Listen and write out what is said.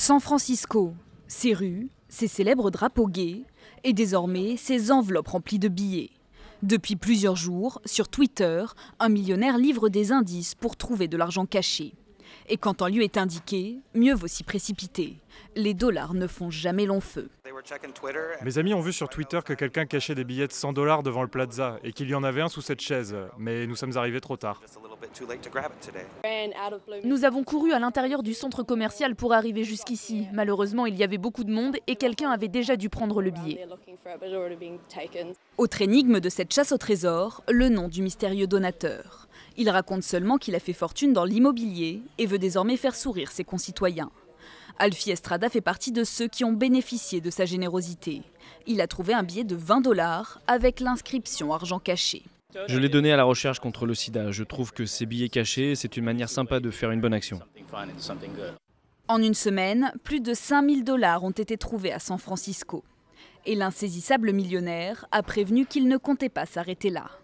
San Francisco, ses rues, ses célèbres drapeaux gays et désormais ses enveloppes remplies de billets. Depuis plusieurs jours, sur Twitter, un millionnaire livre des indices pour trouver de l'argent caché. Et quand un lieu est indiqué, mieux vaut s'y précipiter. Les dollars ne font jamais long feu. Mes amis ont vu sur Twitter que quelqu'un cachait des billets de 100 dollars devant le plaza et qu'il y en avait un sous cette chaise, mais nous sommes arrivés trop tard. Nous avons couru à l'intérieur du centre commercial pour arriver jusqu'ici. Malheureusement, il y avait beaucoup de monde et quelqu'un avait déjà dû prendre le billet. Autre énigme de cette chasse au trésor, le nom du mystérieux donateur. Il raconte seulement qu'il a fait fortune dans l'immobilier et veut désormais faire sourire ses concitoyens. Alfie Estrada fait partie de ceux qui ont bénéficié de sa générosité. Il a trouvé un billet de 20 dollars avec l'inscription argent caché. Je l'ai donné à la recherche contre le sida. Je trouve que ces billets cachés, c'est une manière sympa de faire une bonne action. En une semaine, plus de 5000 dollars ont été trouvés à San Francisco. Et l'insaisissable millionnaire a prévenu qu'il ne comptait pas s'arrêter là.